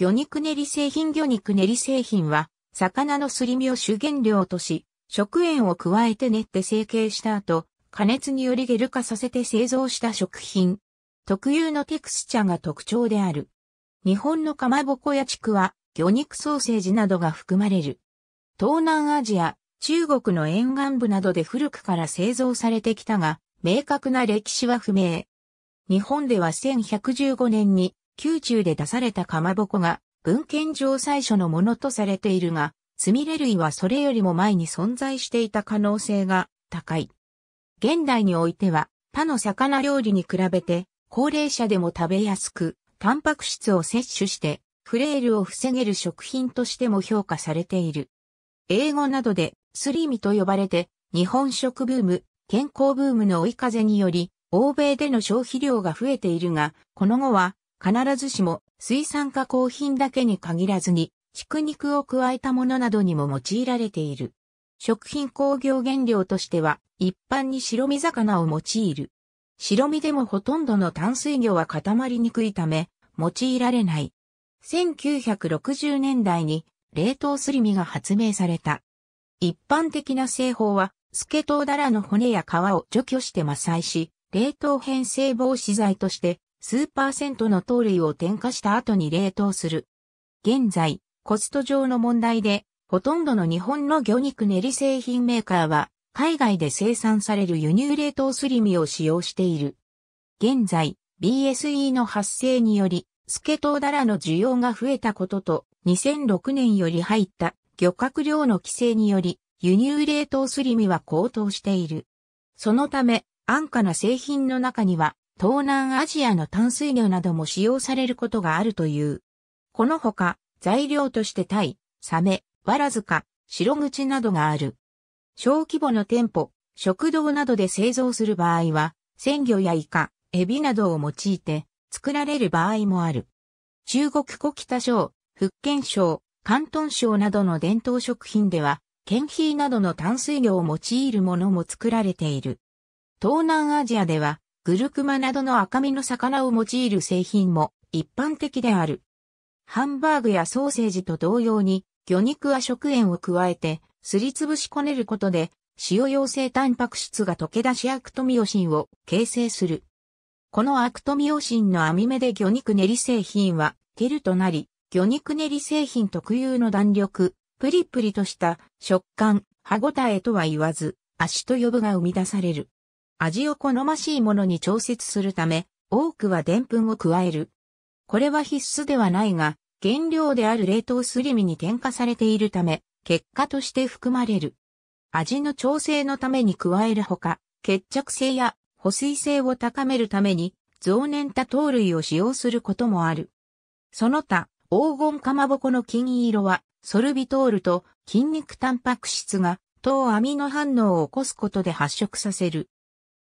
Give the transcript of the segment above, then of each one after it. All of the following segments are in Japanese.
魚肉練り製品魚肉練り製品は、魚のすり身を主原料とし、食塩を加えて練って成形した後、加熱によりゲル化させて製造した食品。特有のテクスチャが特徴である。日本のかまぼこやちくわ、魚肉ソーセージなどが含まれる。東南アジア、中国の沿岸部などで古くから製造されてきたが、明確な歴史は不明。日本では1115年に宮中で出されたかまぼこが文献上最初のものとされているが、スミレ類はそれよりも前に存在していた可能性が高い。現代においては他の魚料理に比べて高齢者でも食べやすく、タンパク質を摂取してフレイルを防げる食品としても評価されている。英語などでスリミと呼ばれて日本食ブーム、健康ブームの追い風により、欧米での消費量が増えているが、この後は必ずしも水産加工品だけに限らずに、畜肉を加えたものなどにも用いられている。食品工業原料としては、一般に白身魚を用いる。白身でもほとんどの淡水魚は固まりにくいため、用いられない。1960年代に冷凍すり身が発明された。一般的な製法は、スケトウダラの骨や皮を除去して麻砕し、冷凍変性防止剤として数パーセントの糖類を添加した後に冷凍する。現在、コスト上の問題で、ほとんどの日本の魚肉練り製品メーカーは、海外で生産される輸入冷凍すり身を使用している。現在、BSE の発生により、スケトウダラの需要が増えたことと、2006年より入った漁獲量の規制により、輸入冷凍すり身は高騰している。そのため、安価な製品の中には、東南アジアの淡水魚なども使用されることがあるという。このほか、材料としてタイ、サメ、ワラズカ、白口などがある。小規模の店舗、食堂などで製造する場合は、鮮魚やイカ、エビなどを用いて作られる場合もある。中国古北省、福建省、広東省などの伝統食品では、ケンヒーなどの淡水魚を用いるものも作られている。東南アジアでは、グルクマなどの赤身の魚を用いる製品も一般的である。ハンバーグやソーセージと同様に、魚肉は食塩を加えて、すりつぶしこねることで、塩溶性タンパク質が溶け出しアクトミオシンを形成する。このアクトミオシンの網目で魚肉練り製品は、ゲルとなり、魚肉練り製品特有の弾力、プリプリとした食感、歯ごたえとは言わず、足と呼ぶが生み出される。味を好ましいものに調節するため、多くはでんぷんを加える。これは必須ではないが、原料である冷凍すり身に添加されているため、結果として含まれる。味の調整のために加えるほか、決着性や保水性を高めるために、増粘多糖類を使用することもある。その他、黄金かまぼこの金色は、ソルビトールと筋肉タンパク質が、糖アミノ反応を起こすことで発色させる。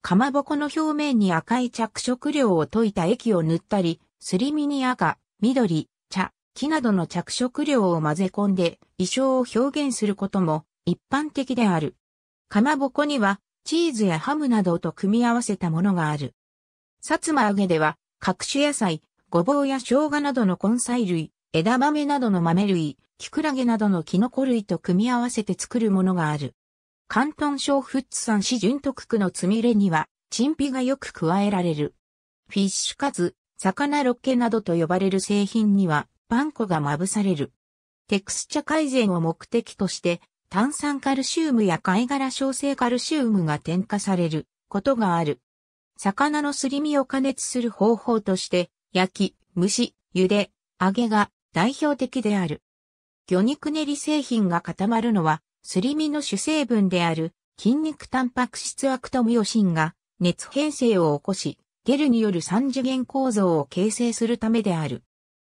かまぼこの表面に赤い着色料を溶いた液を塗ったり、すり身に赤、緑、茶、木などの着色料を混ぜ込んで衣装を表現することも一般的である。かまぼこにはチーズやハムなどと組み合わせたものがある。さつま揚げでは各種野菜、ごぼうや生姜などの根菜類、枝豆などの豆類、きくらげなどのキノコ類と組み合わせて作るものがある。関東省フッツ産市純徳区のつみれには、陳皮がよく加えられる。フィッシュカツ、魚ロッケなどと呼ばれる製品には、パン粉がまぶされる。テクスチャ改善を目的として、炭酸カルシウムや貝殻小生カルシウムが添加されることがある。魚のすり身を加熱する方法として、焼き、蒸し、茹で、揚げが代表的である。魚肉練り製品が固まるのはすり身の主成分である筋肉タンパク質アクトミオシンが熱変性を起こし、ゲルによる三次元構造を形成するためである。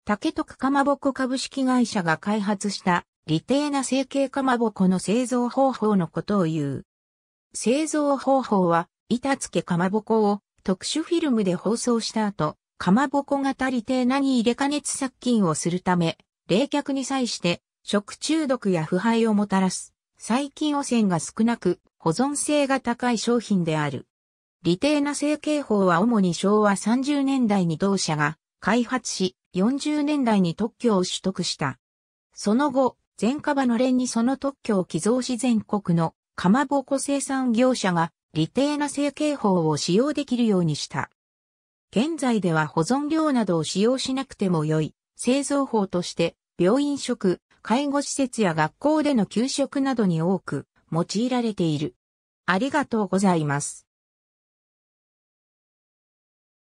竹徳かまぼこ株式会社が開発したテーな成形かまぼこの製造方法のことを言う。製造方法は板付けかまぼこを特殊フィルムで包装した後、かまぼこ型リテーナに入れ加熱殺菌をするため、冷却に際して食中毒や腐敗をもたらす。細菌汚染が少なく、保存性が高い商品である。リテーナ成形法は主に昭和30年代に同社が開発し、40年代に特許を取得した。その後、全カバの連にその特許を寄贈し全国のかまぼこ生産業者がリテーナ成形法を使用できるようにした。現在では保存料などを使用しなくても良い製造法として病院食、介護施設や学校での給食などに多く用いられている。ありがとうございます。